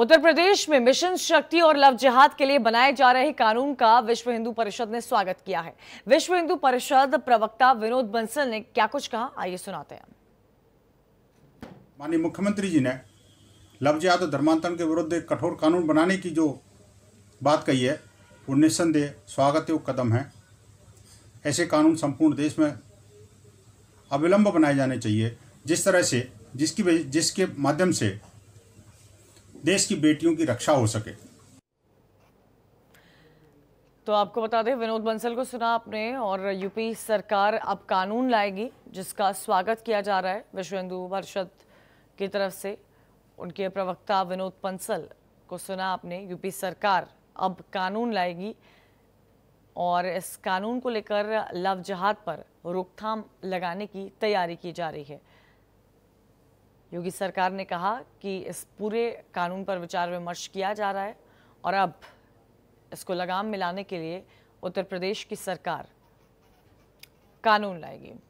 उत्तर प्रदेश में मिशन शक्ति और लव जिहाद के लिए बनाए जा रहे कानून का विश्व हिंदू परिषद ने स्वागत किया है विश्व हिंदू परिषद प्रवक्ता विनोद बंसल ने क्या कुछ कहा आइए सुनाते हैं माननीय मुख्यमंत्री जी ने लव जिहाद और धर्मांतरण के विरुद्ध एक कठोर कानून बनाने की जो बात कही है वो निस्संदेह स्वागत योग कदम है ऐसे कानून संपूर्ण देश में अविलंब बनाए जाने चाहिए जिस तरह से जिसकी जिसके माध्यम से देश की बेटियों की रक्षा हो सके तो आपको बता दें विनोद बंसल को सुना आपने और यूपी सरकार अब कानून लाएगी जिसका स्वागत किया जा रहा है विश्व हिंदू परिषद की तरफ से उनके प्रवक्ता विनोद बंसल को सुना आपने यूपी सरकार अब कानून लाएगी और इस कानून को लेकर लव जहाद पर रोकथाम लगाने की तैयारी की जा रही है योगी सरकार ने कहा कि इस पूरे कानून पर विचार विमर्श किया जा रहा है और अब इसको लगाम मिलाने के लिए उत्तर प्रदेश की सरकार कानून लाएगी